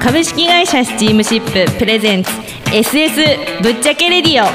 株式会社スチームシッププレゼンツ SS ぶっちゃけレディオ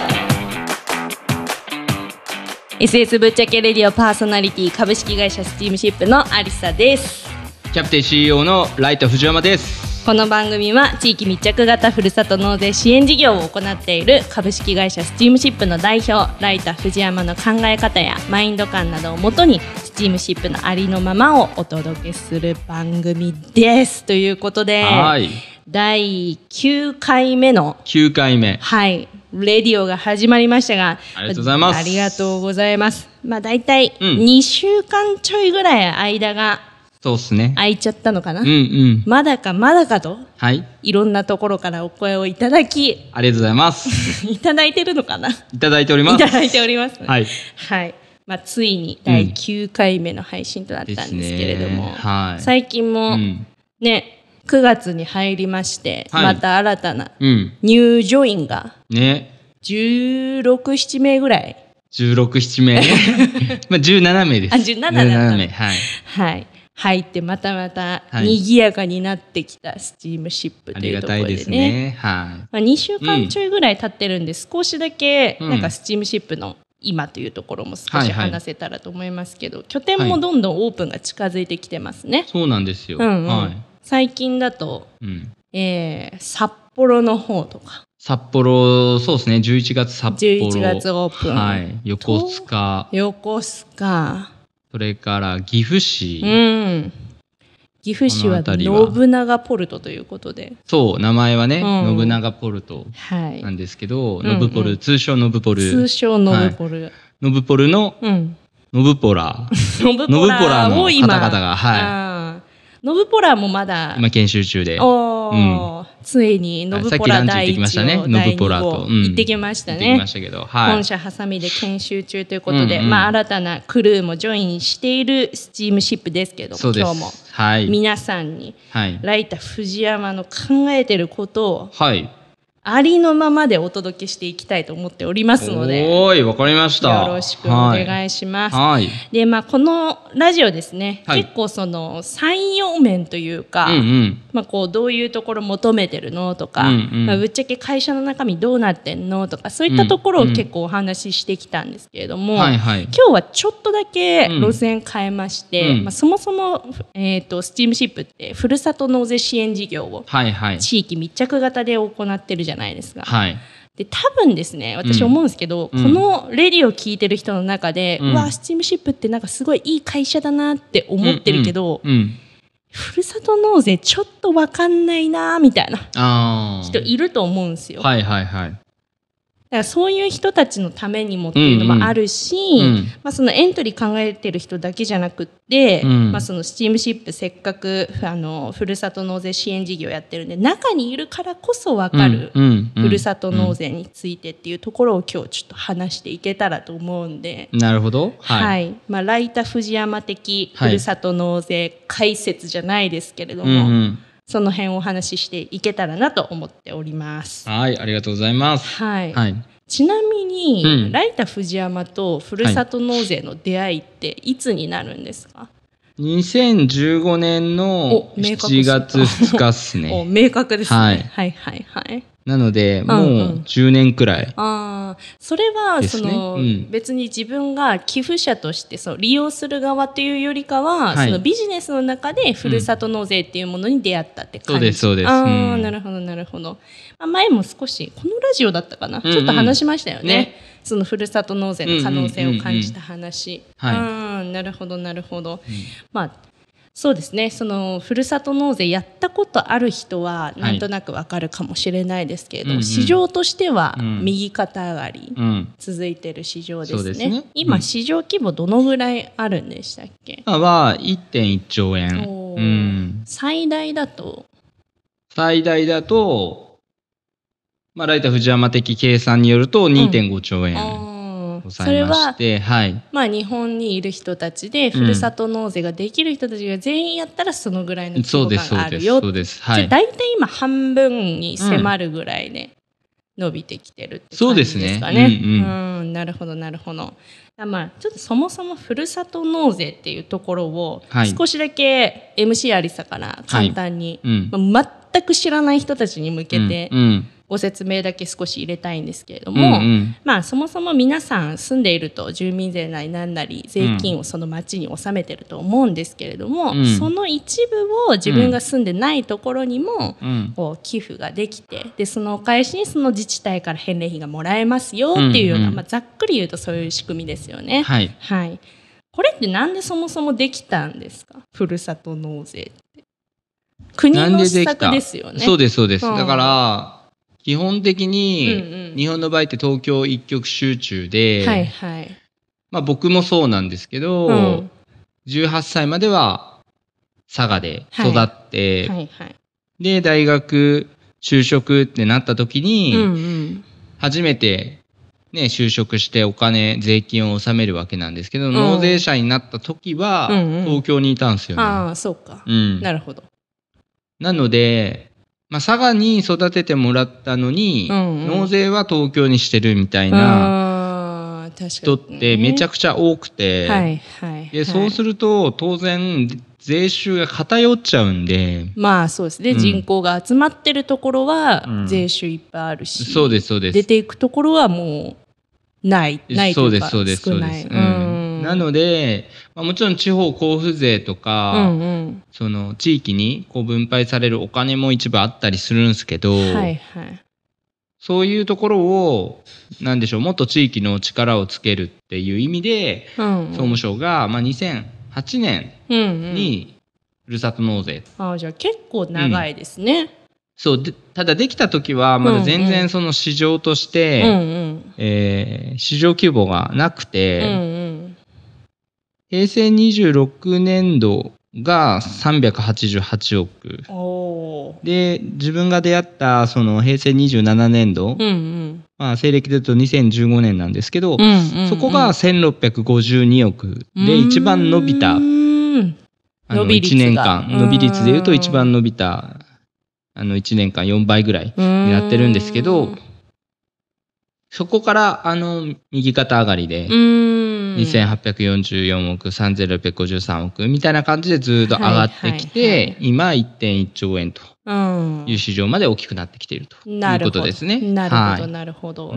SS ぶっちゃけレディオパーソナリティ株式会社スチームシップのアリサですキャプテン CEO のライト藤山ですこの番組は地域密着型ふるさと納税支援事業を行っている株式会社スチームシップの代表ライター藤山の考え方やマインド感などをもとにスチームシップのありのままをお届けする番組ですということで、はい、第9回目の9回目はいレディオが始まりましたがありがとうございますありがとうございますまあ大体2週間ちょいぐらい間が、そうですね。開いちゃったのかなうんうん。まだかまだかと。はい。いろんなところからお声をいただき。ありがとうございます。いただいてるのかないただいております。いただいております、はい。はい。まあ、ついに第9回目の配信となったんですけれども、うんはい、最近も、うん、ね、9月に入りまして、はい、また新たな入ジ員が、ね、16、7名ぐらい。16、7 名まあ17名です。あ、17名。17名。はい。はい。入ってまたまた賑やかになってきたスチームシップというところでね。はい、ありがたいですね。はい。まあ2週間ちょいぐらい経ってるんで、少しだけなんかスチームシップの今というところも少し話せたらと思いますけど、はいはい、拠点もどんどんオープンが近づいてきてますね。はい、そうなんですよ。うん、うん、はい。最近だと、うん、えー、札幌の方とか。札幌、そうですね、11月札幌。11月オープン。はい。横須賀。横須賀。それから岐阜市。うん。岐阜市は信長ポルトということで。そう、名前はね、うん、信長ポルトなんですけど、はい、ノブポル、うんうん、通称ノブポル。通称ノブポル。はい、ノブポルの、うん、ノブポラー。ノ ブポラの方々が、はい。ノブポラもまだ。今研修中で。おうん、ついにノブポラ第一号、ね、ノブポラと、行ってきましたね。行ってきましたけど、はい、本社挟みで研修中ということで、うんうん、まあ新たなクルーもジョインしているスチームシップですけど、今日も、はい、皆さんに、はい、ライター藤山の考えてることを、はいありのままでお届けしていきたいと思っておりますので。おい、わかりました。よろしくお願いします。はい。で、まあ、このラジオですね、はい、結構その、採用面というか、うんうん、まあ、こう、どういうところ求めてるのとか、うんうん、まあ、ぶっちゃけ会社の中身どうなってんのとか、そういったところを結構お話ししてきたんですけれども、うんうんはいはい、今日はちょっとだけ路線変えまして、うん、まあ、そもそも、えっ、ー、と、スチームシップって、ふるさと納税支援事業を、はいはい、地域密着型で行ってるじゃないですか。ゃないですか。はい、で多分ですね私思うんですけど、うん、このレディを聞いてる人の中で、うん、うわスチームシップってなんかすごいいい会社だなって思ってるけど、うんうん、ふるさと納税ちょっと分かんないなみたいな人いると思うんですよ。はいはいはい、からそういう人たちのためにもっていうのもあるし、うんうん、まあ、そのエントリー考えてる人だけじゃなくって、うん、まあ、そのスチームシップせっかくあのふるさと納税支援事業やってるんで中にいるからこそ分かる、ふるさと納税についてっていうところを今日ちょっと話していけたらと思うんでなるほど、はい、はい、まあ、ライタ藤山的ふるさと納税解説じゃないですけれども。はいうんうんその辺お話ししていけたらなと思っております。はい、ありがとうございます。はい。はい、ちなみに、うん、ライタ藤山とふるさと納税の出会いっていつになるんですか、はい2015年の7月2日っすね。お、明確ですね。はい、はい、はい。なので、もう10年くらい、ねうん、ああ、それは、その、うん、別に自分が寄付者として、そう、利用する側というよりかは、はい、そのビジネスの中で、ふるさと納税っていうものに出会ったって感じ、うん、そうです、そうです。ああ、なるほど、なるほど。まあ、前も少し、このラジオだったかな、うんうん、ちょっと話しましたよね。ねそのふるさと納税の可能性を感じた話。はい。なるほど、なるほど。まあ、そうですねそのふるさと納税やったことある人はなんとなくわかるかもしれないですけれど、はい市場としては右肩上がり、うん、続いてる市場ですねですね、今、市場規模どのぐらいあるんでしたっけあは1.1兆円、うん、最大だと最大だと、まあ、ライター藤山的計算によると2.5兆円。それは、はい、まあ日本にいる人たちで、ふるさと納税ができる人たちが全員やったらそのぐらいの規模があるよ。そうです、そうです。大体今半分に迫るぐらいで伸びてきてるって感じですかね。うねうん、うんうん、なるほど、なるほど。まあ、ちょっとそもそもふるさと納税っていうところを、少しだけ MC ありさから簡単に、はいうん、まあ、全く知らない人たちに向けて、うんうんご説明だけ少し入れたいんですけれども、うんうん、まあ、そもそも皆さん住んでいると住民税なり何なり税金をその町に納めてると思うんですけれども、うん、その一部を自分が住んでないところにも、こう寄付ができてでそのお返しにその自治体から返礼品がもらえますよっていうような、うんうん、まあ、ざっくり言うとそういう仕組みですよね。はい、はいこれってなんでそもそもできたんですかふるさと納税って。国の施策ですよね。そうです、そうです。だから、基本的に、日本の場合って東京一極集中で、はいはい。まあ僕もそうなんですけど、うん、18歳までは佐賀で育って、はいはいはい、で、大学就職ってなった時に、うんうん、初めてね、就職してお金、税金を納めるわけなんですけど、うん、納税者になった時は、東京にいたんですよね。うんうん、ああ、そうか。うん。なるほど。なので、まあ、佐賀に育ててもらったのに、うんうん、納税は東京にしてるみたいな人ってめちゃくちゃ多くて、ね、はいはい、でそうすると当然税収が偏っちゃうんでまあそうですね、うん、人口が集まってるところは税収いっぱいあるし、うん、そうですそうです出ていくところはもうないないというか少ない。そうですそうですそうです、うんなので、まあ、もちろん地方交付税とか、うんうん、その地域にこう分配されるお金も一部あったりするんですけど、はいはい、そういうところを、なんでしょう、もっと地域の力をつけるっていう意味で、うんうん、総務省が、まあ、2008年に、ふるさと納税。うあじゃあ結構長いですね。うんそうでただできた時はまだ全然その市場として、うんうん、えー、市場規模がなくて、う平成26年度が388億。で、自分が出会ったその平成27年度、うんうん、まあ、西暦で言うと2015年なんですけど、うんうんうん、そこが1652億で一番伸びた、あの1年間、伸び率で言うと一番伸びた、あの1年間4倍ぐらいになってるんですけど、そこからあの右肩上がりで、2844億3653億みたいな感じでずっと上がってきて、今1.1兆円と。うん、いう市場まで大きくなってきているということですね。なるほど、なるほど。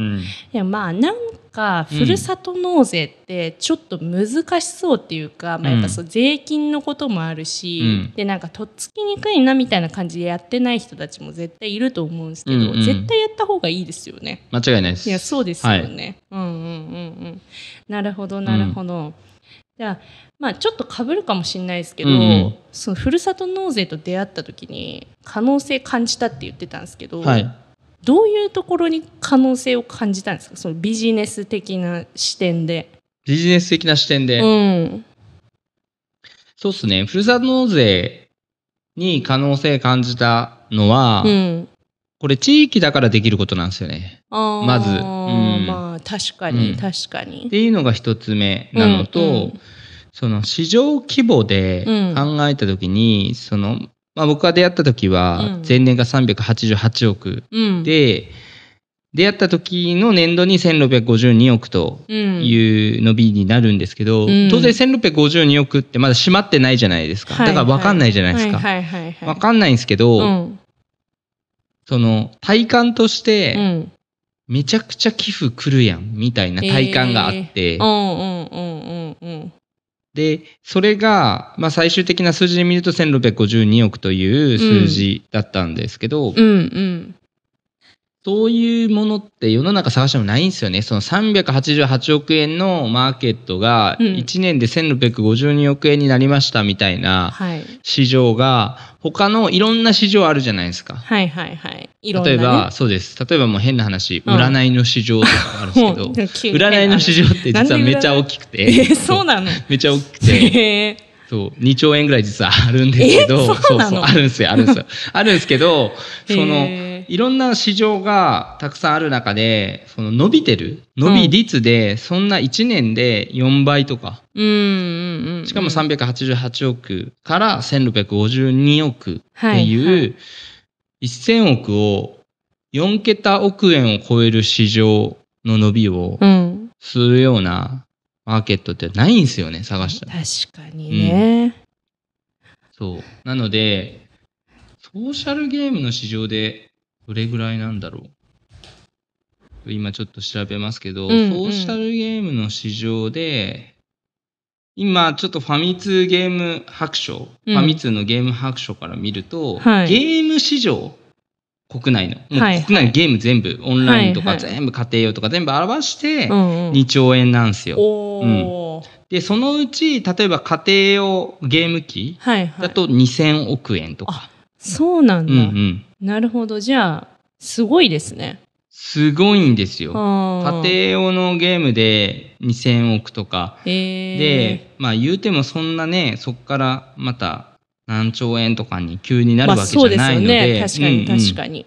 いやまあなんかふるさと納税ってちょっと難しそうっていうか、うん、まあやっぱそう税金のこともあるし、でなんかとっつきにくいなみたいな感じでやってない人たちも絶対いると思うんですけど、うんうん、絶対やった方がいいですよね。間違いないです。いやそうですよね。はい、うんうんうんうん。なるほどなるほど。じゃあまあちょっとかぶるかもしれないですけど、うんそのふるさと納税と出会った時に可能性感じたって言ってたんですけど、はい、どういうところに可能性を感じたんですかそのビジネス的な視点で。ビジネス的な視点で。うん、そうっすね。ふるさと納税に可能性感じたのは、うん、これ地域だからできることなんですよね。まず、うん、まあ確かに、うん、確かに。っていうのが一つ目なのと、うんうん、その市場規模で考えた時に、うん、その、まあ、僕が出会った時は前年が388億で、出会った時の年度に1652億という伸びになるんですけど、うん、当然1652億ってまだ閉まってないじゃないですか。だから分かんないじゃないですか。分かんないんですけど、うん、その、体感として、めちゃくちゃ寄付来るやん、みたいな体感があって。で、それが、まあ最終的な数字で見ると1652億という数字だったんですけど、うんうん、そういうものって世の中探してもないんですよね。その388億円のマーケットが1年で1652億円になりましたみたいな市場が他のいろんな市場あるじゃないですか。はいはいはい。いね、例えば、そうです。例えばもう変な話、占いの市場とかあるんですけど、占いの市場って実はめちゃ大きくて。えー、そうなのめちゃ大きくて。えーそう、2兆円ぐらい実はあるんですけど、そうそうあるんですよ、あるんですよ。あるんですけど、その、いろんな市場がたくさんある中で、その伸びてる伸び率で、そんな1年で4倍とか。うんうんうん、しかも388億から1652億っていう、はいはい、1000億を4桁億円を超える市場の伸びをするようなマーケットってないんですよね、探したら。確かにね。うん、そう。なので、ソーシャルゲームの市場でどれぐらいなんだろう。今ちょっと調べますけど、うんうん、ソーシャルゲームの市場で、今ちょっとファミ通ゲーム白書、うん、ファミ通のゲーム白書から見ると、はい、ゲーム市場、国内の、もう国内のゲーム全部、オンラインとか全部家庭用とか全部表して2兆円なんですよ。うん、で、そのうち、例えば家庭用ゲーム機だと2000億円とか。はいはい、そうなんだ。うんうんなるほど。じゃあ、すごいですね。すごいんですよ。家庭用のゲームで2000億とか。えー、で、まあ言うてもそんなね、そこからまた何兆円とかに急になるわけじゃないので。まあ、そうですよね。確かに確かに。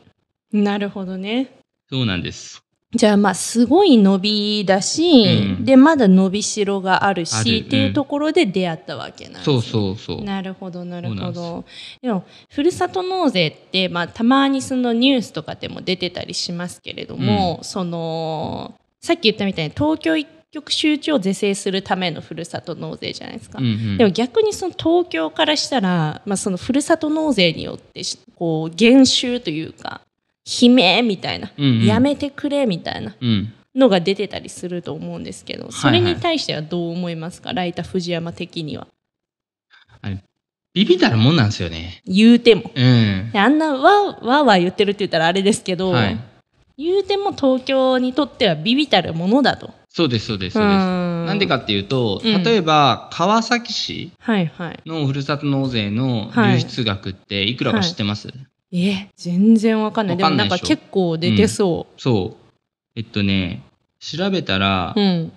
うんうん、なるほどね。そうなんです。じゃあまあすごい伸びだし、うん、でまだ伸びしろがあるしっていうところで出会ったわけなんです、ね、そうそうそうなるほどなるほどでもふるさと納税って、まあ、たまにそのニュースとかでも出てたりしますけれども、うん、そのさっき言ったみたいに東京一極集中を是正するためのふるさと納税じゃないですか、うんうん、でも逆にその東京からしたら、まあ、そのふるさと納税によってこう減収というか悲鳴みたいな、うんうん、やめてくれみたいなのが出てたりすると思うんですけど、それに対してはどう思いますか、はいはい、ライター藤山的には。あれビビたるもんなんですよね。言うても。うん、あんなわわわ言ってるって言ったらあれですけど、はい、言うても東京にとってはビビたるものだと。そうです、そうです、そうです。なんでかっていうと、例えば、川崎市のふるさと納税の流出額っていくらか知ってます、はいはい、え、全然わかんない。でもなんか結構出てそう。うん、そう。えっとね、調べたら、うん、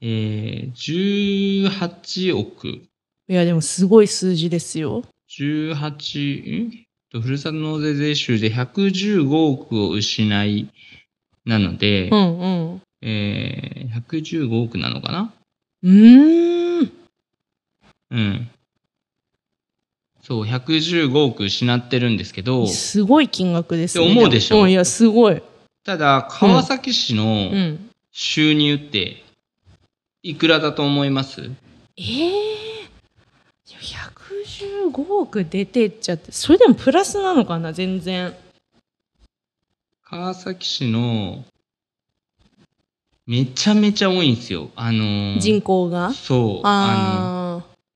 えー、18億。いや、でもすごい数字ですよ。18、んふるさと納税税収で115億を失い、なので、うんうん、えー、115億なのかなうん。うん。そう115億失ってるんですけどすごい金額ですね思うでしょいやすごいただ川崎市の収入っていくらだと思います、うんええー、115億出てっちゃってそれでもプラスなのかな全然川崎市のめちゃめちゃ多いんですよあのー、人口がそうあの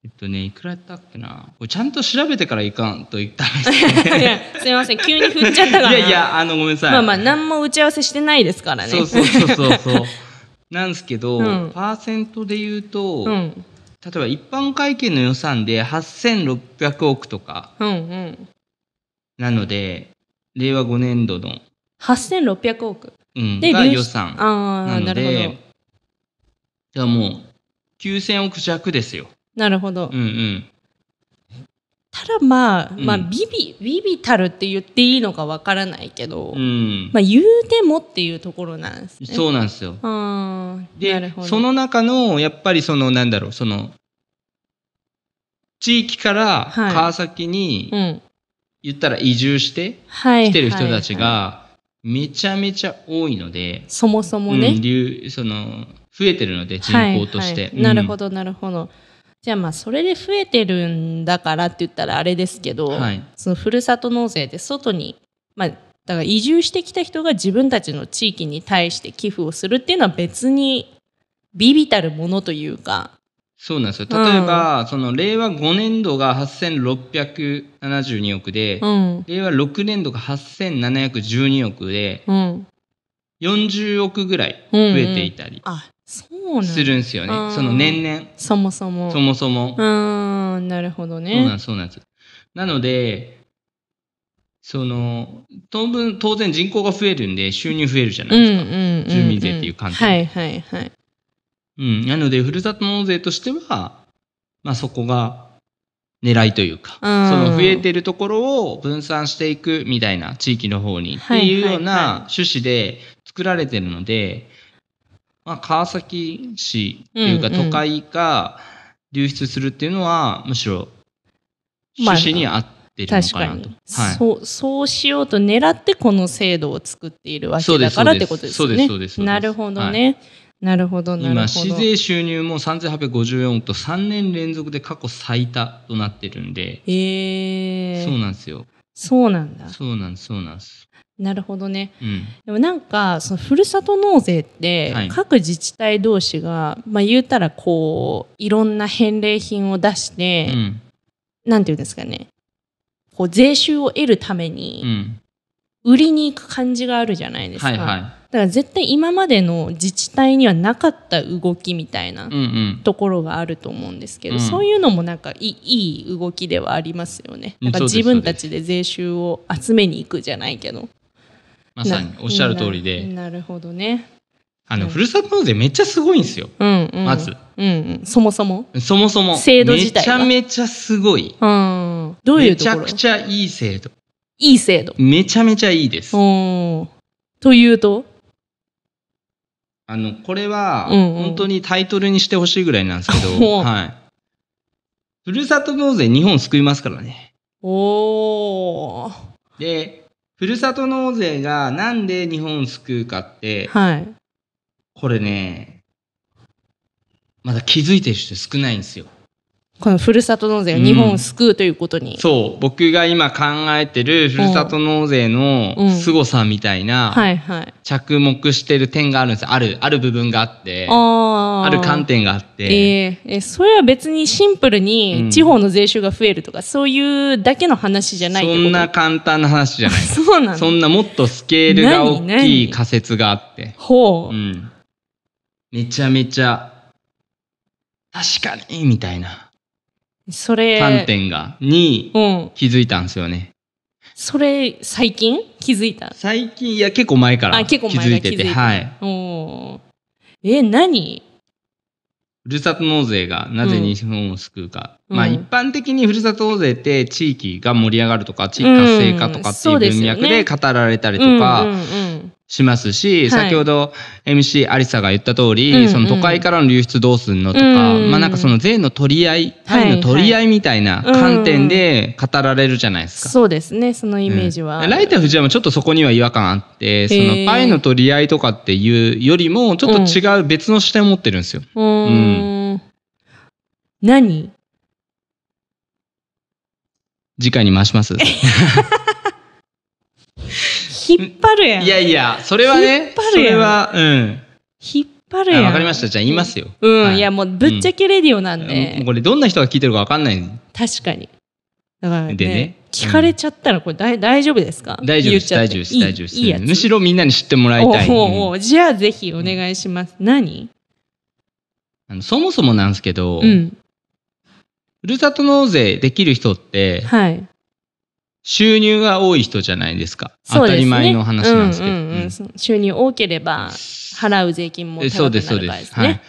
えっとね、いくらやったっけな。ちゃんと調べてからいかんと言ったんですけど、すみません、急に振っちゃったから。いやいや、あの、ごめんなさい。まあまあ、何も打ち合わせしてないですからね。そうそうそうそうそう。なんですけど、うん、パーセントで言うと、うん、例えば一般会計の予算で8600億とか、うんうん、なので、令和5年度の。8600億、うん、でが予算ああ、なるほど。じゃあもう、9000億弱ですよ。なるほど。うんうん。ただまあ、まあ、ビビ、ビビたるって言っていいのかわからないけど、うん、まあ言うてもっていうところなんですね。そうなんですよ。で、その中の、やっぱりその、なんだろう、その、地域から川崎に、はいうん、言ったら移住して来てる人たちがめちゃめちゃ多いので、そもそもね、うん、その増えてるので人口として、はいはい、なるほどなるほど、じゃあまあそれで増えてるんだからって言ったらあれですけど、はい、そのふるさと納税で外に、まあ、だから移住してきた人が自分たちの地域に対して寄付をするっていうのは別に微々たるものというか。そうなんですよ例えば、うん、その令和5年度が8672億で、うん、令和6年度が8712億で、うん、40億ぐらい増えていたり、うんうん、あするんですよね。その年々。そもそも。そもそも。うん、なるほどね。そうなんです、そうなんです。なので、その、当分、当然人口が増えるんで、収入増えるじゃないですか。うんうんうんうん、住民税っていう観点。はいはいはい。うん。なので、ふるさと納税としては、まあそこが狙いというか、その増えてるところを分散していくみたいな地域の方にっていうような趣旨で作られてるので、まあ、川崎市というか都会が流出するっていうのは、むしろ趣旨に合ってるのかなと、はい、そうそうしようと狙ってこの制度を作っているわけだからってことですね。そうですなるほどね、はいなるほど今、市税収入も3854億と3年連続で過去最多となってるんで、えー、そうなんですよ。そうなんだ。そうなんです、そうなんです。なるほどね、うん、でもなんかそのふるさと納税って各自治体同士が、はい、まあ、言うたらこういろんな返礼品を出して、うん、なんていうんですかねこう税収を得るために売りに行く感じがあるじゃないですか。だから絶対今までの自治体にはなかった動きみたいなところがあると思うんですけど、うんそういうのもなんかいい動きではありますよね。なんか自分たちで税収を集めに行くじゃないけど。まさにおっしゃる通りで。なるほどね。あの、ふるさと納税めっちゃすごいんですよ。うんうん、まず、うんうん。そもそも。そもそも。制度自体めちゃめちゃすごい。うん。どういうめちゃくちゃいい制度。いい制度。めちゃめちゃいいです。というとあの、これは、本当にタイトルにしてほしいぐらいなんですけど、うんうん、はい。ふるさと納税日本救いますからね。おー。で、ふるさと納税がなんで日本を救うかって、はい、これね、まだ気づいてる人少ないんですよ。このふるさと納税が日本を救うということに、うん、そう僕が今考えてるふるさと納税の凄さみたいな、うんはいはい、着目してる点があるんですあるある部分があってある観点があってえー、えそれは別にシンプルに地方の税収が増えるとか、うん、そういうだけの話じゃないそんな簡単な話じゃない そうなんそんなもっとスケールが大きい仮説があってほう、うん、めちゃめちゃ確かにみたいなそれ。観点が、に気づいたんですよね。うん、それ、最近気づいた最近、いや、結構前から気づいてて、はい。おえ、何ふるさと納税がなぜ日本を救うか。うん、まあ一般的にふるさと納税って地域が盛り上がるとか、地域活性化とかっていう文脈で語られたりとか、しますし、はい、先ほど MC ありさが言った通り、うんうん、その都会からの流出どうすんのとか、うんうん、まあなんかその税の取り合い、単位の取り合いみたいな観点で語られるじゃないですか。うん、そうですね、そのイメージは。うん、ライター藤山ちょっとそこには違和感あって、そのパイの取り合いとかっていうよりも、ちょっと違う別の視点を持ってるんですよ。うん。うん、何次回に回します。引っ張るやん。いやいや、それはね、それは、うん。引っ張るやん。わかりました。じゃあ言いますよ。うん、はい、いやもうぶっちゃけレディオなんで。うん、これどんな人が聞いてるかわかんない。確かに。だから、ね、でね。聞かれちゃったらこれ大大丈夫ですか大丈夫です大丈夫です大丈夫ですむしろみんなに知ってもらいたいおおじゃあぜひお願いします、うん、何あのそもそもなんですけど、うん、ふるさと納税できる人って、はい、収入が多い人じゃないですか。すね、当たり前の話なんですけど。うんうんうん、収入多ければ払う税金も高くなる場合ですね。そうです、そうです。はい、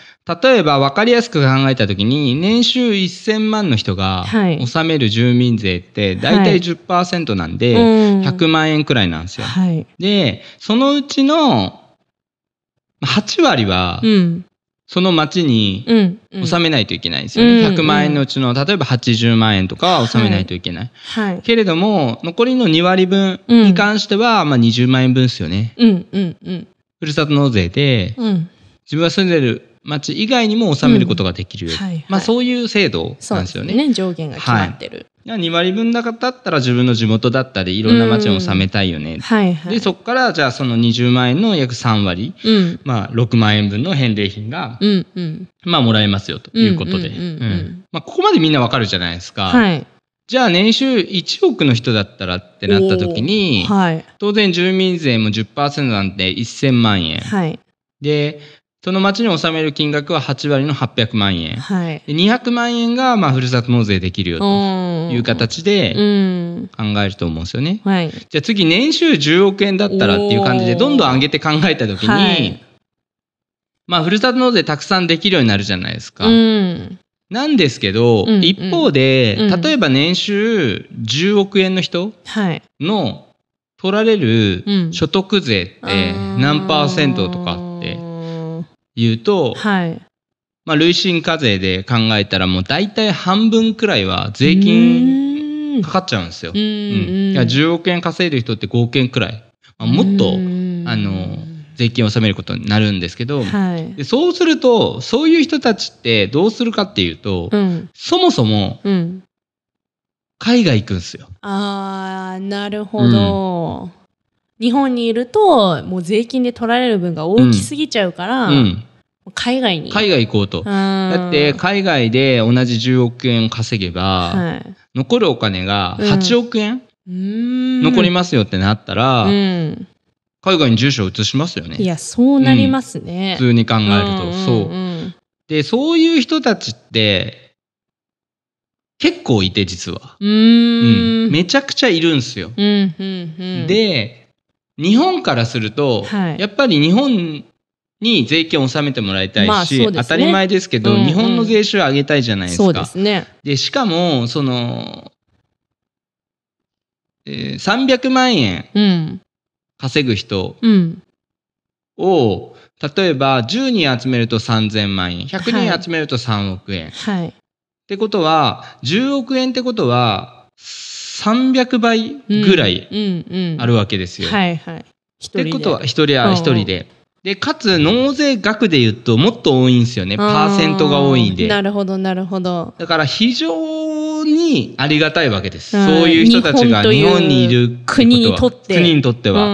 例えばわかりやすく考えたときに、年収1000万の人が納める住民税って大体10%なんで、100万円くらいなんですよ。はい、で、そのうちの8割は、うんその町に納めないといけないんですよね。100万円のうちの、例えば80万円とかは納めないといけない。はいけれども、残りの2割分に関しては、まあ20万円分ですよね。うんうんうん、ふるさと納税で、自分が住んでる町以外にも納めることができる。はい、まあそういう制度なんですよね。ね上限が決まってる。2割分だったら自分の地元だったりいろんな町を納めたいよね、うんはいはい、でそこからじゃあその20万円の約3割、うん、まあ、6万円分の返礼品が、うんうん、まあ、もらえますよということでここまでみんなわかるじゃないですか。はいじゃあ年収1億の人だったらってなった時に、はい、当然住民税も10%なんで1000万円、はい、でその町に納める金額は8割の800万円。はい、200万円が、まあ、ふるさと納税できるよという形で考えると思うんですよね。はい、じゃあ次、年収10億円だったらっていう感じで、どんどん上げて考えたときに、まあ、ふるさと納税たくさんできるようになるじゃないですか。うん、なんですけど、うんうん、一方で、例えば年収10億円の人の取られる所得税って何パーセントとか言うと、はい。まあ、累進課税で考えたらもう大体半分くらいは税金かかっちゃうんですよ。うんうん、いや10億円稼いでる人って5億円くらい。まあ、もっと、あの、税金を納めることになるんですけど、はい、でそうするとそういう人たちってどうするかっていうと、うん、そもそも、海外行くんですよ。ああなるほど、日本にいると、もう税金で取られる分が大きすぎちゃうから、うん、海外に。海外行こうと。だって、海外で同じ10億円稼げば、はい、残るお金が8億円、うん、残りますよってなったら、うん、海外に住所移しますよね。いや、そうなりますね。普通に考えると、そう。で、そういう人たちって、結構いて、実は。うん,、めちゃくちゃいるんですよ。うんうんうん、で、日本からすると、はい、やっぱり日本に税金を納めてもらいたいし、まあね、当たり前ですけど、うんうん、日本の税収を上げたいじゃないですか。そうですね。で、しかも、その、えー、300万円稼ぐ人を、うん、例えば10人集めると3000万円、100人集めると3億円。はい。ってことは、10億円ってことは、300倍ぐらいあるわけですよ。はいはい。ってことは、一人は一人で。で、かつ、納税額で言うと、もっと多いんですよね。パーセントが多いんで。なるほど、なるほど。だから、非常にありがたいわけです。そういう人たちが日本にいる国にとって。国にとっては。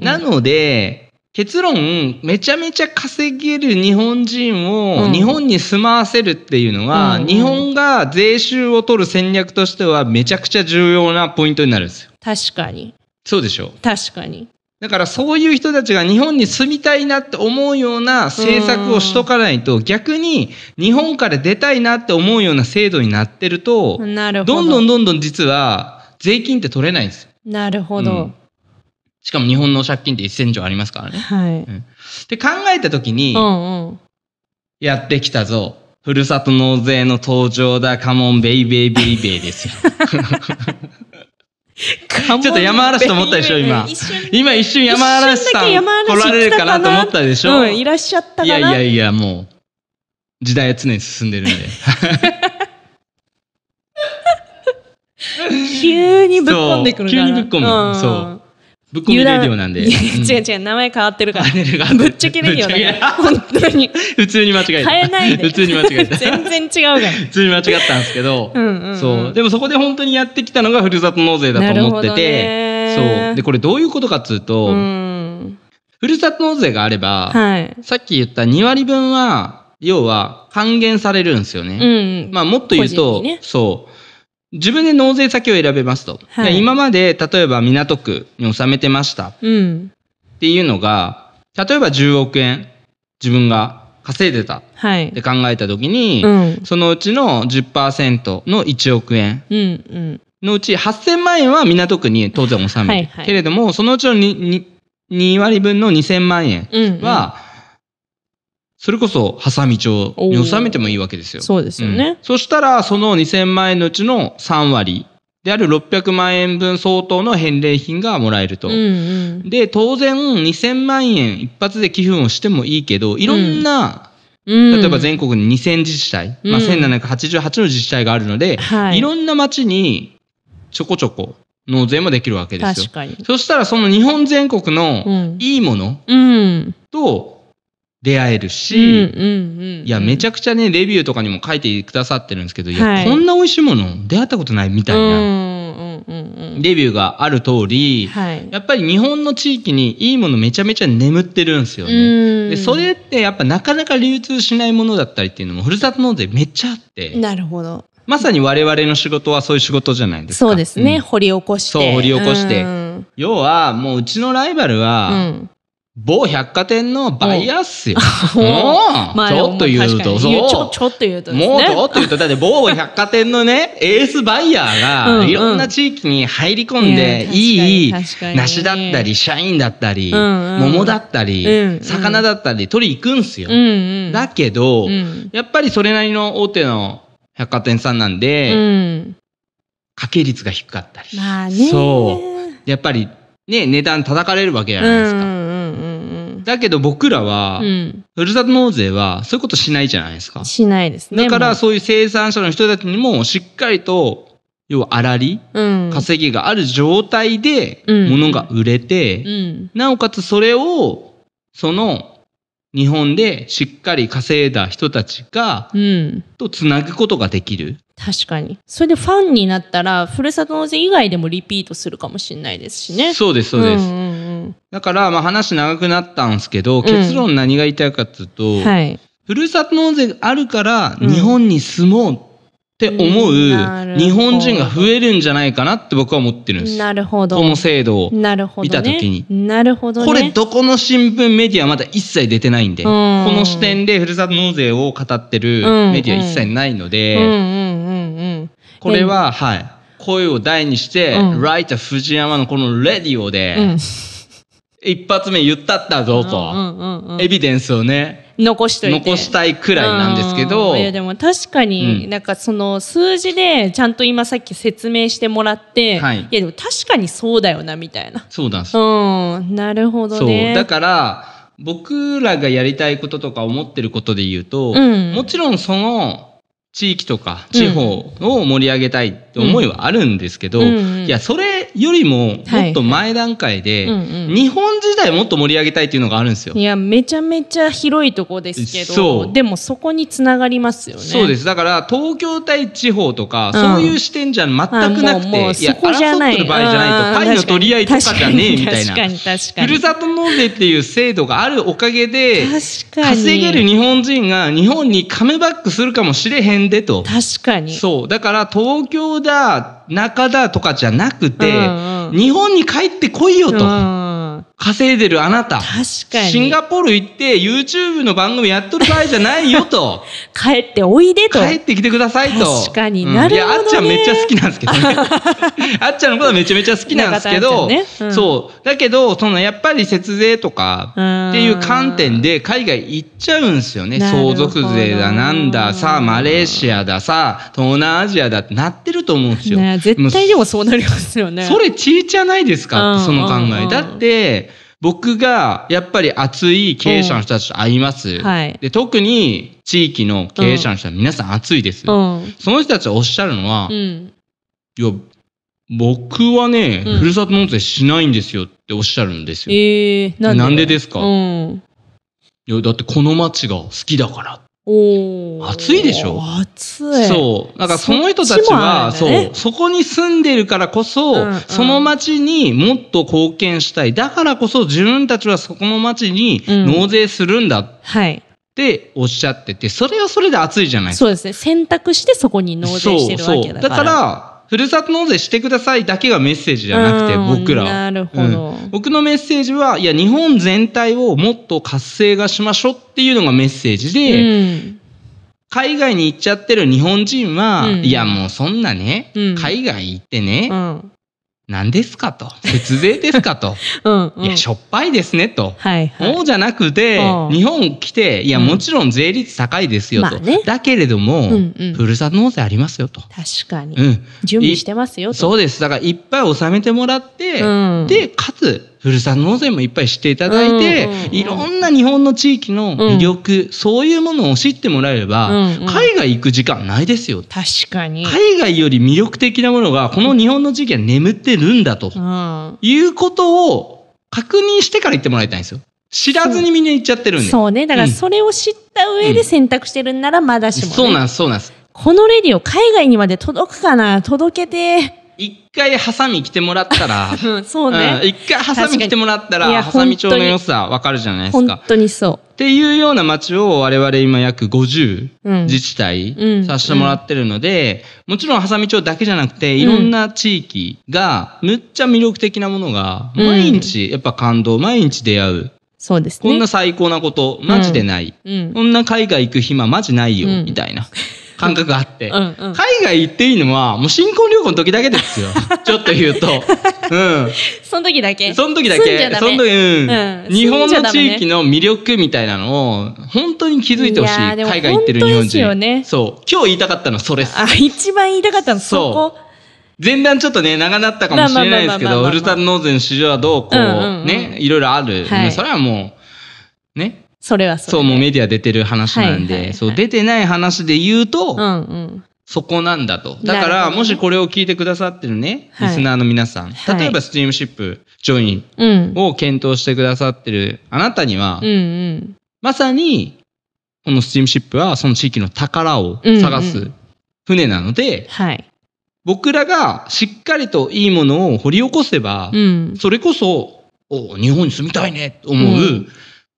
なので、結論、めちゃめちゃ稼げる日本人を日本に住まわせるっていうのは、うん、日本が税収を取る戦略としてはめちゃくちゃ重要なポイントになるんですよ。確かに。そうでしょ確かに。だからそういう人たちが日本に住みたいなって思うような政策をしとかないと、逆に日本から出たいなって思うような制度になってると、なるほど。どんどんどんどん実は税金って取れないんですよ。なるほど。うんしかも日本の借金って1000兆ありますからね。はい。うん、で、考えたときに、うんうん、やってきたぞ。ふるさと納税の登場だ。カモンベイベイベイベイですよ。ちょっと山嵐と思ったでしょ、今。今一瞬山嵐さん来られるかなと思ったでしょ。うん、いらっしゃったかいやいやいや、もう、時代は常に進んでるんで。急にぶっ込んでくるな。急にぶっ込む。そう。ぶっ込みレディオなんで。違う違う、名前変わってるから。ぶっちゃけレディオだ本当に。普通に間違えた。変えないで。普通に間違えた。全然違うから。普通に間違ったんですけど。そう。でもそこで本当にやってきたのがふるさと納税だと思ってて。そう。で、これどういうことかっつうと、ふるさと納税があれば、さっき言った2割分は、要は還元されるんですよね。まあもっと言うと、そう。自分で納税先を選べますと。はい、今まで、例えば港区に納めてました。っていうのが、例えば10億円自分が稼いでたって考えたときに、はいうん、そのうちの10%の1億円のうち8000万円は港区に当然納める、はいはい、けれどもそのうちの 2, 2割分の2000万円は、それこそ、ハサミ帳に収めてもいいわけですよ。そうですよね、うん、そしたら、その2000万円のうちの3割である600万円分相当の返礼品がもらえると。うんうん、で、当然、2000万円一発で寄付をしてもいいけど、いろんな、うん、例えば全国に2000自治体、うん、まあ、1788の自治体があるので、はい、いろんな町にちょこちょこ納税もできるわけですよ。確かに。そしたらその日本全国のいいものと、出会えるし、いや、めちゃくちゃね、レビューとかにも書いてくださってるんですけど、はい、いや、こんな美味しいもの出会ったことないみたいな。レビューがある通り、はい、やっぱり日本の地域にいいものめちゃめちゃ眠ってるんですよね。でそれってやっぱなかなか流通しないものだったりっていうのもふるさと納税めっちゃあって。なるほど。まさに我々の仕事はそういう仕事じゃないですか。そうですね。うん、掘り起こして。そう、掘り起こして。要はもううちのライバルは、うん某百貨店のバイヤーっすよ。もう、ちょっと言うと、そう。ちょちょっと言うと、ね、もうちょっと言うと、だって某百貨店のね、エースバイヤーが、いろんな地域に入り込んで、いい、梨だったり、社員だったり、桃だったり、魚だったり、取り行くんすよ。だけど、やっぱりそれなりの大手の百貨店さんなんで、家計率が低かったり。まあね。そう。やっぱり、ね、値段叩かれるわけじゃないですか。だけど僕らは、うん、ふるさと納税はそういうことしないじゃないですか。しないですね。だからそういう生産者の人たちにもしっかりと、要は粗利、うん、稼ぎがある状態で、物が売れて、うん、なおかつそれを、その、日本でしっかり稼いだ人たちが、うん、とつなぐことができる。確かに。それでファンになったら、ふるさと納税以外でもリピートするかもしれないですしね。そうです、そうです。うんうん、だから、まあ話長くなったんですけど、結論何が言いたいかっていうと、うんはい、ふるさと納税があるから、日本に住もうって思う、日本人が増えるんじゃないかなって僕は思ってるんです。なるほど。この制度を見た時に。なるほど、ね、これどこの新聞メディアまだ一切出てないんで、この視点でふるさと納税を語ってるメディア一切ないので、これは、はい。声を大にして、ライター藤山のこのレディオで、うん一発目言ったったぞと、うんうんうんエビデンスをね残しといて残したいくらいなんですけど、いやでも確かに、なんかその数字でちゃんと今さっき説明してもらって、はい、いやでも確かにそうだよなみたいなそうなんですうんなるほどねそうだから僕らがやりたいこととか思ってることで言うと、うん、もちろんその地域とか地方を盛り上げたいって思いはあるんですけど、うんうんうん、いやそれよりも、もっと前段階で、日本自体もっと盛り上げたいっていうのがあるんですよ。いや、めちゃめちゃ広いとこですけど、でもそこにつながりますよね。そうです。だから、東京対地方とか、そういう視点じゃ全くなくて、いや、争ってる場合じゃないと、パイの取り合いとかじゃねえみたいな。ふるさと納税っていう制度があるおかげで、稼げる日本人が日本にカムバックするかもしれへんでと。確かに。そう。だから、東京だ、中田とかじゃなくて、うんうん、日本に帰ってこいよと。うんうん稼いでるあなた。確かに。シンガポール行って YouTube の番組やっとる場合じゃないよと。帰っておいでと。帰ってきてくださいと。確かになるほど、ね、いや、あっちゃんめっちゃ好きなんですけどね。あっちゃんのことはめちゃめちゃ好きなんですけど、ねうん、そう。だけど、そのやっぱり節税とかっていう観点で海外行っちゃうんですよね。相続税だなんだ、さマレーシアださ東南アジアだってなってると思うんですよ。ね、絶対でもそうなりますよね。それちいちゃないですか、って、その考え。だって、僕がやっぱり熱い経営者の人たちと会います。はい、で特に地域の経営者の人は皆さん熱いです。うん、その人たちがおっしゃるのは、うん、いや、僕はね、ふるさと納税しないんですよっておっしゃるんですよ。えー、なんでですか、いや、だってこの街が好きだから暑いでしょ暑い。そう。だからその人たちは、そね、そう、そこに住んでるからこそ、うんうん、その町にもっと貢献したい。だからこそ自分たちはそこの町に納税するんだ。はい。っておっしゃってて、それはそれで暑いじゃないですか。そうですね。選択してそこに納税してるわけだから。そうそうだから、ふるさと納税してくださいだけがメッセージじゃなくて、僕らなるほど、うん、僕のメッセージは、いや、日本全体をもっと活性化しましょうっていうのがメッセージで、うん海外に行っちゃってる日本人は、うん、いやもうそんなね、うん、海外行ってね、うん、何ですかと。節税ですかと。うんうん、いや、しょっぱいですねと。はいはい、うじゃなくて、日本来て、いや、もちろん税率高いですよと。まあね、だけれども、うんうん、ふるさと納税ありますよと。確かに。うん、準備してますよと。そうです。だから、いっぱい納めてもらって、で、かつ、ふるさと納税もいっぱい知っていただいて、いろんな日本の地域の魅力、うん、そういうものを知ってもらえれば、うんうん、海外行く時間ないですよ。確かに。海外より魅力的なものが、この日本の地域は眠ってるんだと、うん、いうことを確認してから行ってもらいたいんですよ。知らずにみんな行っちゃってるんで。そうね。だからそれを知った上で選択してるんならまだしも、ね、そうなんです、そうなんです。このレディオ海外にまで届くかな届けて。一回ハサミ来てもらったら、うん、そうね。一、うん、回ハサミ来てもらったら、ハサミ町の良さわかるじゃないですか。本当にそう。っていうような街を我々今約50自治体させてもらってるので、うん、もちろんハサミ町だけじゃなくて、いろんな地域が、むっちゃ魅力的なものが、毎日、やっぱ感動、毎日出会う。そうですね。こんな最高なこと、マジでない。こんな海外行く暇、マジないよ、みたいな。感覚があって、うんうん、海外行っていいのは、もう新婚旅行の時だけですよ。ちょっと言うと。うん。その時だけ。その時だけ。その時、うん、うん。日本の地域の魅力みたいなのを、本当に気づいてほしい。海外行ってる日本人。よね。そう。今日言いたかったのそれっす。あ、一番言いたかったのそこ。そう前段ちょっとね、長なったかもしれないですけど、ウルトラノーゼン市場はどうこう、ね、いろいろある。それはもう、ね、それはそう。そう、もうメディア出てる話なんで、はいはいはい、そう、出てない話で言うと、うんうん、そこなんだと。だから、もしこれを聞いてくださってるね、リスナーの皆さん、例えばスチームシップ、ジョインを検討してくださってるあなたには、うんうん、まさに、このスチームシップはその地域の宝を探す船なので、うんうんはい、僕らがしっかりといいものを掘り起こせば、うん、それこそ、お日本に住みたいねと思う、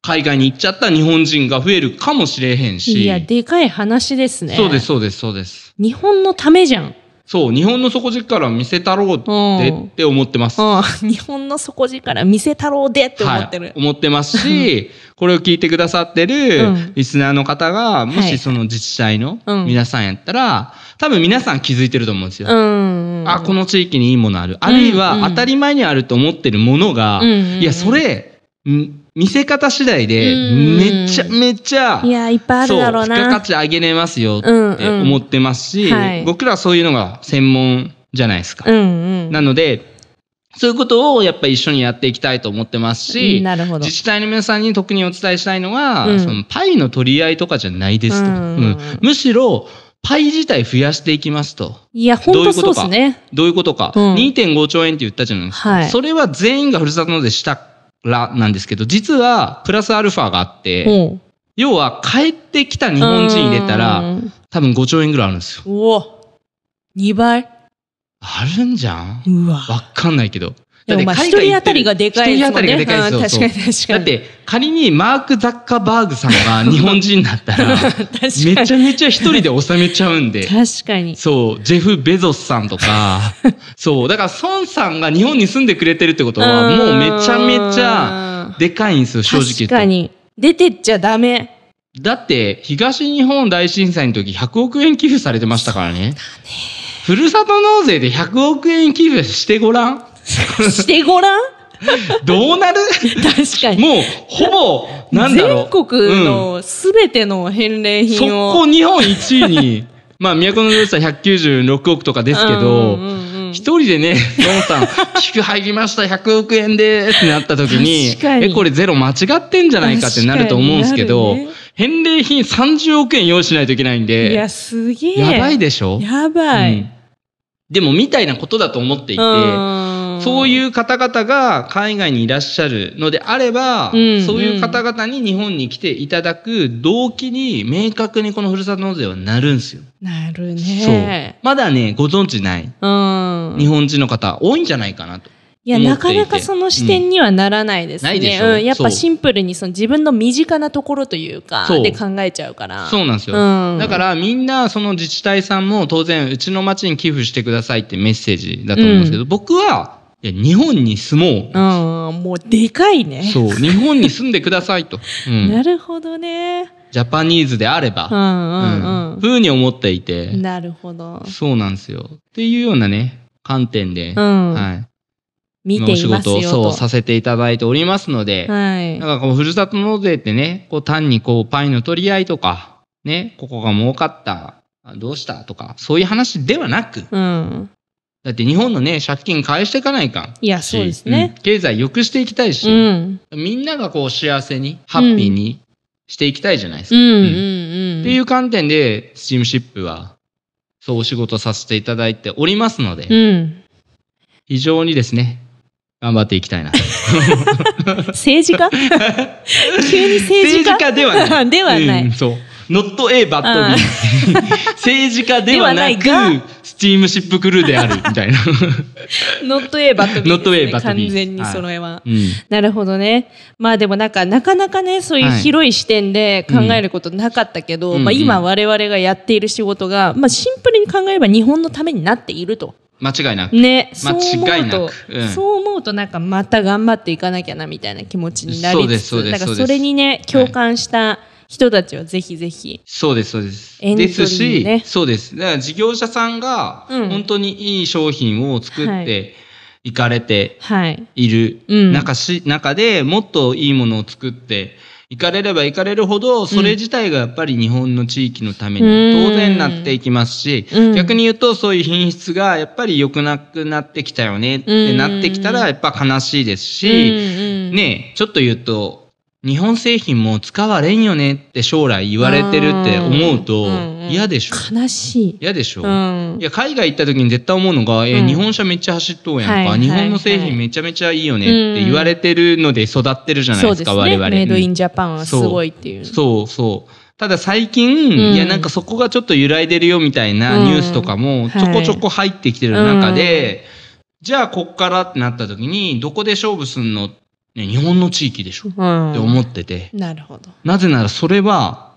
海外に行っちゃった日本人が増えるかもしれへんし。いや、でかい話ですね。そうです、そうです、そうです。日本のためじゃん。そう、日本の底力見せたろうってって思ってます。日本の底力見せたろうでって思ってる。はい、思ってますし、これを聞いてくださってるリスナーの方が、もしその自治体の皆さんやったら、多分皆さん気づいてると思うんですよ。あ、この地域にいいものある。あるいは当たり前にあると思ってるものが、いや、それ、見せ方次第で、めちゃめちゃ、いや、いっぱいあるだろうな。付加価値上げれますよって思ってますし、うんうんはい、僕らはそういうのが専門じゃないですか。うんうん、なので、そういうことをやっぱり一緒にやっていきたいと思ってますし、自治体の皆さんに特にお伝えしたいのは、うん、そのパイの取り合いとかじゃないですと。うん、うん、むしろ、パイ自体増やしていきますと。いや、本当そうですね。どういうことか。うん、2.5兆円って言ったじゃないですか、はい。それは全員がふるさと納税したらなんですけど、実はプラスアルファがあって、要は帰ってきた日本人入れたら、多分5兆円ぐらいあるんですよ。お !2 倍あるんじゃんわかんないけど。一人当たりがでかいですもんね。一人当たりがでかいですよ。確かに確かに。だって仮にマーク・ザッカーバーグさんが 日本人だったら、めちゃめちゃ一人で収めちゃうんで。確かに。そう、ジェフ・ベゾスさんとか、そう、だから孫さんが日本に住んでくれてるってことは、もうめちゃめちゃでかいんですよ、正直言って。確かに。出てっちゃダメ。だって、東日本大震災の時100億円寄付されてましたからね。ふるさと納税で100億円寄付してごらん。してごらんどうなる確かに。もう、ほぼ、なんだろう。全国のすべての返礼品を、そこ日本1位に、まあ、都のルースは196億とかですけど、ううんうん、一人でね、ロンさん、く 入りました、100億円でってなった時に、え、これゼロ間違ってんじゃないかってなると思うんですけど、ね、返礼品30億円用意しないといけないんで、いや、すげえ。やばいでしょやばい、うん、でも、みたいなことだと思っていて、うんそういう方々が海外にいらっしゃるのであれば、うんうん、そういう方々に日本に来ていただく動機に明確にこのふるさと納税はなるんですよ。なるね。そう。まだね、ご存知ない、うん、日本人の方多いんじゃないかなと。いや、なかなかその視点にはならないですね。うん、ないうん、やっぱシンプルにその自分の身近なところというか、で考えちゃうから。そうなんですよ。うん、だからみんな、その自治体さんも当然、うちの町に寄付してくださいってメッセージだと思うんですけど、うん、僕はいや、日本に住もう。うん、もうでかいね。そう、日本に住んでくださいと。うん、なるほどね。ジャパニーズであれば、うんうんうん、ふうに思っていて。なるほど。そうなんですよ。っていうようなね、観点で、うん、はい。見ていまお仕事そうさせていただいておりますので、はい。なんかこう、ふるさと納税ってね、こう単にこう、パイの取り合いとか、ね、ここが儲かった、どうしたとか、そういう話ではなく、うん。だって日本のね、借金返していかないかん。いや、そうですね、うん、経済良くしていきたいし、うん、みんながこう幸せに、ハッピーにしていきたいじゃないですか。っていう観点で、スチームシップは、そうお仕事させていただいておりますので、うん、非常にですね、頑張っていきたいな。政治家 急に政治家政治家ではない。ではない。うん、そう。ノット a bad b 政治家ではなく、スチームシップクルーである、みたいな。ノット a bad b not a bad 完全にそれは、なるほどね。まあでもなんか、なかなかね、そういう広い視点で考えることなかったけど、まあ今我々がやっている仕事が、まあシンプルに考えれば日本のためになっていると。間違いなく。ね、間違いなく。そう思うと、なんかまた頑張っていかなきゃなみたいな気持ちになりつつ、だからそれにね、共感した、人たちはぜひぜひ。そうです、そうです。ね、ですし、そうです。だから事業者さんが本当にいい商品を作って、うんはい行かれている、はいうん、中し中でもっといいものを作って行かれれば行かれるほどそれ自体がやっぱり日本の地域のために当然なっていきますし、うん、逆に言うとそういう品質がやっぱり良くなくなってきたよねってなってきたらやっぱ悲しいですし、うん、ねちょっと言うと日本製品も使われんよねって将来言われてるって思うと嫌でしょ、悲しい嫌でしょ、うん、いや海外行った時に絶対思うのが、うん、え日本車めっちゃ走っとうやんか、はいはいはい、日本の製品めちゃめちゃいいよねって言われてるので育ってるじゃないですか、うん、我々、ね、メイドインジャパンはすごいっていうそうそうただ最近、うん、いやなんかそこがちょっと揺らいでるよみたいなニュースとかもちょこちょこ入ってきてる中で、はい、じゃあこっからってなった時にどこで勝負すんのっね、日本の地域でしょ、うん、って思ってて。なるほど。なぜならそれは、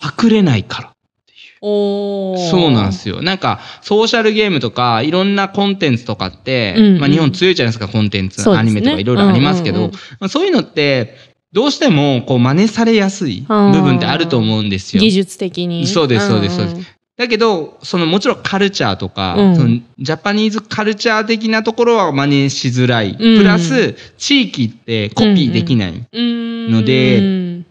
パれないからっていう。おそうなんですよ。なんか、ソーシャルゲームとか、いろんなコンテンツとかって、うんうん、まあ日本強いじゃないですか、コンテンツ、ね、アニメとかいろいろありますけど、まあ、そういうのって、どうしても、こう、真似されやすい部分ってあると思うんですよ。技術的に。そうです、そうです、そうです。だけど、そのもちろんカルチャーとか、うん、そのジャパニーズカルチャー的なところは真似しづらい。うん、プラス、地域ってコピーできないので、うんうん、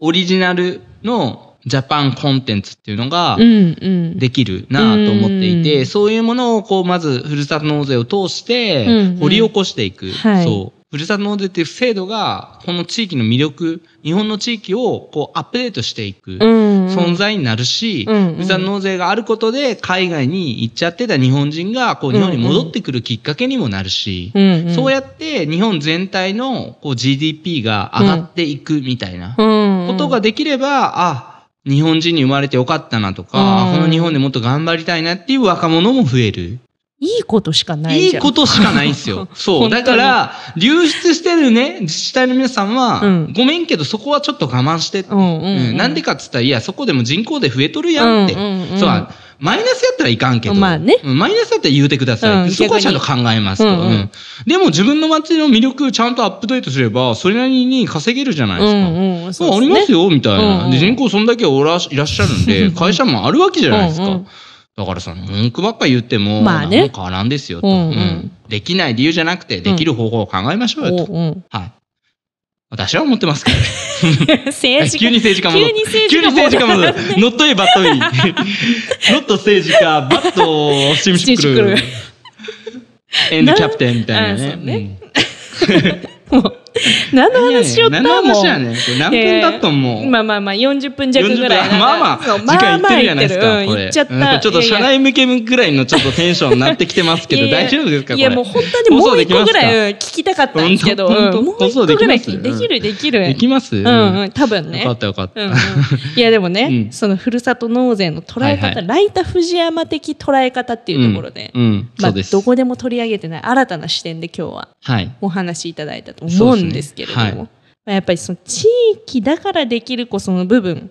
オリジナルのジャパンコンテンツっていうのができるなと思っていて、うんうん、そういうものをこう、まずふるさと納税を通して掘り起こしていく。はい、そう。ふるさと納税っていう制度が、この地域の魅力、日本の地域をこうアップデートしていく存在になるし、うんうん、ふるさと納税があることで海外に行っちゃってた日本人がこう日本に戻ってくるきっかけにもなるし、うんうん、そうやって日本全体のこう GDP が上がっていくみたいなことができれば、あ、日本人に生まれてよかったなとか、この日本でもっと頑張りたいなっていう若者も増える。いいことしかないじゃん。いいことしかないんですよ。そう。だから、流出してるね、自治体の皆さんは、うん、ごめんけどそこはちょっと我慢して。なんでかっつったら、いや、そこでも人口で増えとるやんって。そう。マイナスやったらいかんけど。まあね。マイナスやったら言うてください。うん、そこはちゃんと考えますと、うんうんうん、でも自分の街の魅力ちゃんとアップデートすれば、それなりに稼げるじゃないですか。うんうん、そう、ね、ありますよ、みたいな。うんうん、で人口そんだけおらいらっしゃるんで、会社もあるわけじゃないですか。うんうんだからその文句ばっか言っても、まあね、変わらんですよと、うんうん、できない理由じゃなくて、できる方法を考えましょうよと。うん、はい。私は思ってますけどね。政治家。急に政治家戻る。急に政治家戻る。トっとバットとイ。ノット政治家、バットシムシクル。エンドキャプテンみたいなね。なねうん、何の話しよったもん。何の話やねん。何分だと思う。まあまあまあ、40分弱ぐらい。まあまあ、次回いってるじゃないですか。う行っちゃった。ちょっと社内向けぐらいのちょっとテンションになってきてますけど、大丈夫ですかいやもう本当にもう一個ぐらい聞きたかったんですけど、もう一個ぐらいできるできる。できますうんうん、多分ね。よかったよかった。いやでもね、そのふるさと納税の捉え方、ライタ藤山的捉え方っていうところで、まあどこでも取り上げてない新たな視点で今日はお話しいただいたと思うんんですけれども、ねはい、やっぱりその地域だからできるこその部分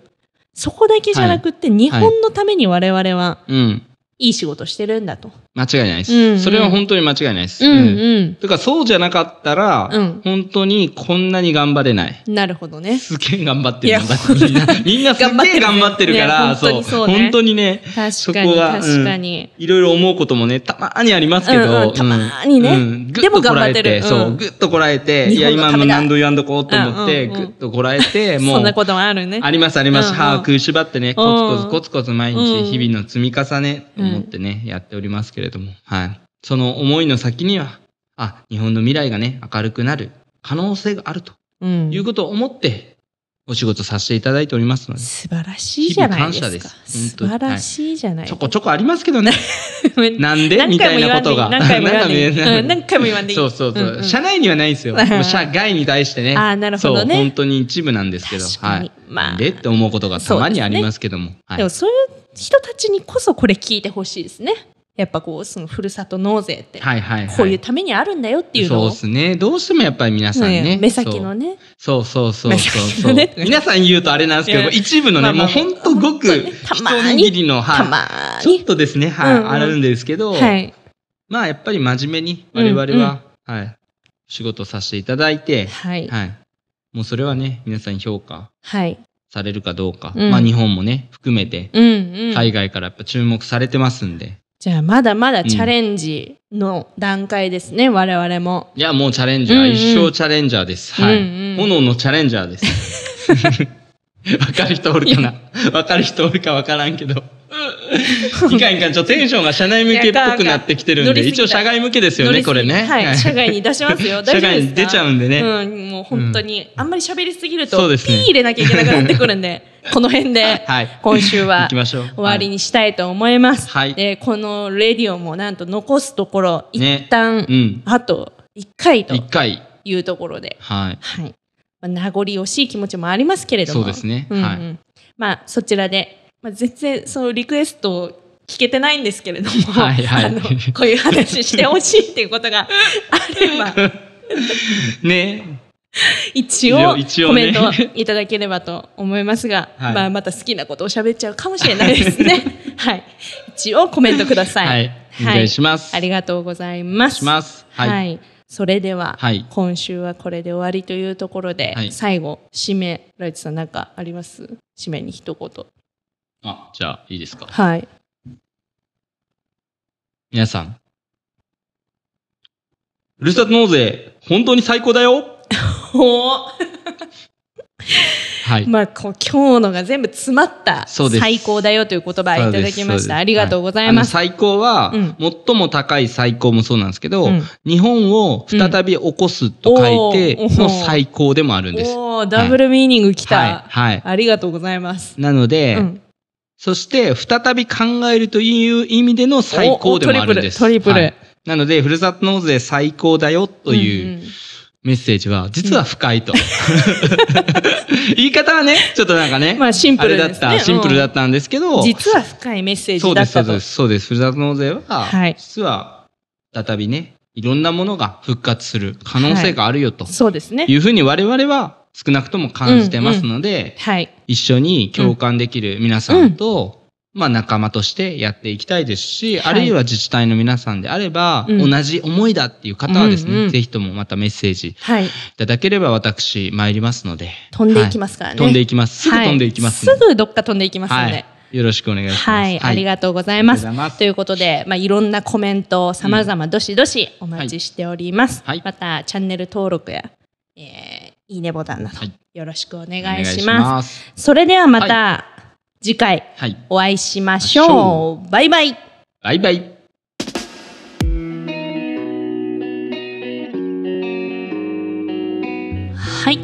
そこだけじゃなくって、日本のために我々は、うんいい仕事してるんだと。間違いないです。うんうん、それは本当に間違いないです。うん、うんうん、だからそうじゃなかったら、うん、本当にこんなに頑張れない。なるほどね。すげえ頑張ってる。みんな、みんなすげえ頑張ってるから、ね、そうそう、ね、本当にね、確かに、確かに、いろいろ思うこともね、たまにありますけど、うんうん、たまにね、うん、ぐっとこらえて、てそう、ぐっとこらえて、いや、今も何度言わんとこうと思って、ぐっとこらえて、もう、そんなこともあるね。あります、あります。歯を食いしばってね、コツコツコツコツ毎日、日々の積み重ね、思ってね、やっておりますけれども、はい。その思いの先には、あ、日本の未来がね、明るくなる可能性があると、いうことを思って、お仕事させていただいておりますので。素晴らしいじゃないですか。感す。素晴らしいじゃない、ちょこちょこありますけどね。なんでみたいなことが。何回も言わんでいい。何回も言わんでいい。そうそうそう。社内にはないんですよ。社外に対してね。ああ、なるほどね。そう、本当に一部なんですけど。はい。まあ。でって思うことがたまにありますけども。はい、でもそういう人たちにこそこれ聞いてほしいですね。やっぱこうそのふるさと納税って、はいはい、はい、こういうためにあるんだよっていうのをそうですねどうしてもやっぱり皆さんね、ね、目先のねそうそうそうそう、ね、皆さん言うとあれなんですけど、一部のね、まあまあ、もうほんとごく、一握りの、たまちょっとですね、はい、うんうん、あるんですけど、はい、まあやっぱり真面目に我々は、うんうん、はい、仕事させていただいて、はいはい、もうそれはね皆さん評価、はい、されるかどうか、うん、まあ日本もね、含めて、海外からやっぱ注目されてますんで。うんうん、じゃあまだまだチャレンジの段階ですね、うん、我々も。いや、もうチャレンジャー、うんうん、一生チャレンジャーです。はい、うんうん。炎のチャレンジャーです。わかる人おるかなわかる人おるかわからんけど。いかんいかん、ちょっとテンションが社内向けっぽくなってきてるんで、一応社外向けですよね、これね。はい、社外に出しますよ。社外に出ちゃうんでね。うん、もう本当に、あんまり喋りすぎると、ピー入れなきゃいけなくなってくるんで、この辺で、今週は終わりにしたいと思います。はい、で、このレディオもなんと残すところ、一旦、あと1回と。1回。いうところで。はい。はい。名残惜しい気持ちもありますけれども。そうですね。うんうん、はい。まあ、そちらで、まあ、全然、そのリクエストを聞けてないんですけれども、はいはい、あのこういう話してほしいっていうことがあれば ね一応コメントいただければと思いますが、はい、まあ、また好きなことをべっちゃうかもしれないですね はい一応コメントください、はい、お願いします、ありがとうございますはい、はいそれでは、今週はこれで終わりというところで、はい、最後、締め、ライチさん何かあります締めに一言。あ、じゃあいいですか。はい。皆さん、ふるさと納税、本当に最高だよ おおはい、まあ今日のが全部詰まった最高だよという言葉いただきました。ありがとうございます。はい、最高は、最も高い最高もそうなんですけど、うん、日本を再び起こすと書いて、の最高でもあるんです。おダブルミーニングきた、はい。ありがとうございます。なので、そして、再び考えるという意味での最高でもあるんです。トリプル、トリプル。はい、なので、ふるさと納税最高だよという、うんうんメッセージは、実は深いと。言い方はね、ちょっとなんかね、まあシンプル、だった、シンプルだったんですけど、実は深いメッセージだったと。そうです、そうです、そうです。ふるさと納税は、はい、実は、再びね、いろんなものが復活する可能性があるよと、そうですね。いうふうに我々は少なくとも感じてますので、うんうん、はい、一緒に共感できる皆さんと、うんうんまあ仲間としてやっていきたいですし、あるいは自治体の皆さんであれば、同じ思いだっていう方はですね、うんうん、ぜひともまたメッセージいただければ私参りますので。飛んでいきますからね。はい、飛んでいきます。すぐ飛んでいきます、はい、すぐどっか飛んでいきますので。よろしくお願いします。はい、ありがとうございます。といということで、まあ、いろんなコメント、様々どしどしお待ちしております。うん、また、チャンネル登録や、えー、いいねボタンなど、よろしくお願いします。ますそれではまた、次回お会いしましょう。はい、バイバイ。バイバイ。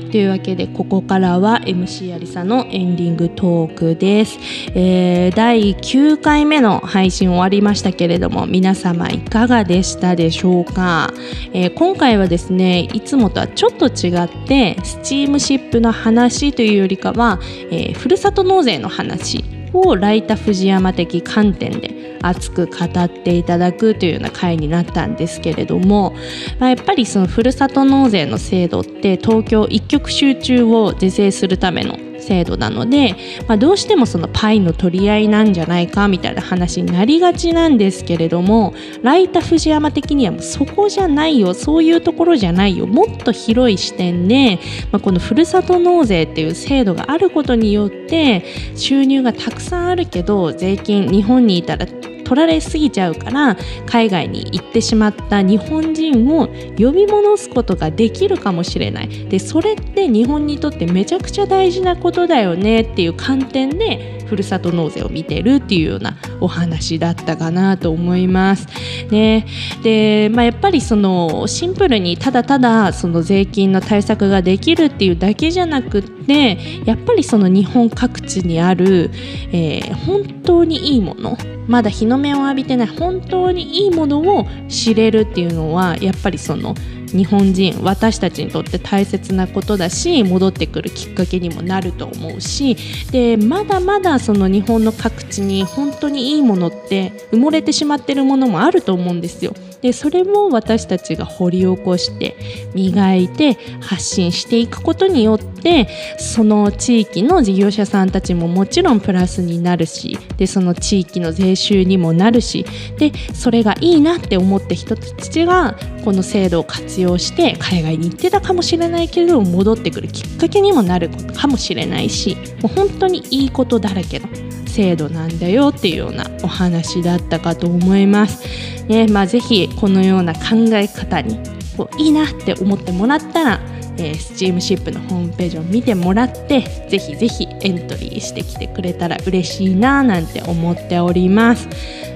というわけでここからは MC ありさのエンディングトークです、えー、第9回目の配信終わりましたけれども皆様いかがでしたでしょうか、えー、今回はですねいつもとはちょっと違ってスチームシップの話というよりかは、えー、ふるさと納税の話をライタ藤山的観点で熱く語っていただくというような回になったんですけれども、まあ、やっぱりそのふるさと納税の制度って東京一極集中を是正するための制度なので、まあ、どうしてもそのパイの取り合いなんじゃないかみたいな話になりがちなんですけれどもライタ藤山的にはもうそこじゃないよそういうところじゃないよもっと広い視点で、まあ、このふるさと納税っていう制度があることによって収入がたくさんあるけど税金日本にいたら取られすぎちゃうから海外に行ってしまった日本人を呼び戻すことができるかもしれないでそれって日本にとってめちゃくちゃ大事なことだよねっていう観点でふるさと納税を見てるっていうようなお話だったかなと思います。ね、で、まあ、やっぱりそのシンプルにただただその税金の対策ができるっていうだけじゃなくてやっぱりその日本各地にある、えー、本当にいいものまだ日の目を浴びてない本当にいいものを知れるっていうのはやっぱりその日本人私たちにとって大切なことだし戻ってくるきっかけにもなると思うしでまだまだその日本の各地に本当にいいものって埋もれてしまってるものもあると思うんですよ。でそれも私たちが掘り起こして磨いて発信していくことによってその地域の事業者さんたちももちろんプラスになるしでその地域の税収にもなるしでそれがいいなって思った人たちがこの制度を活用して海外に行ってたかもしれないけれども戻ってくるきっかけにもなるかもしれないしもう本当にいいことだらけの制度なんだよっていうようなお話だったかと思います。ねまあ、ぜひこのような考え方にこういいなって思ってもらったら、えー、スチームシップのホームページを見てもらってぜひぜひエントリーしてきてくれたら嬉しいななんて思っております。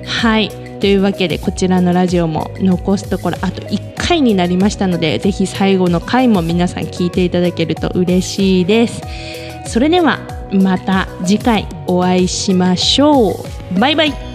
はいというわけでこちらのラジオも残すところあと1回になりましたのでぜひ最後の回も皆さん聞いていただけると嬉しいです。それではまた次回お会いしましょうバイバイ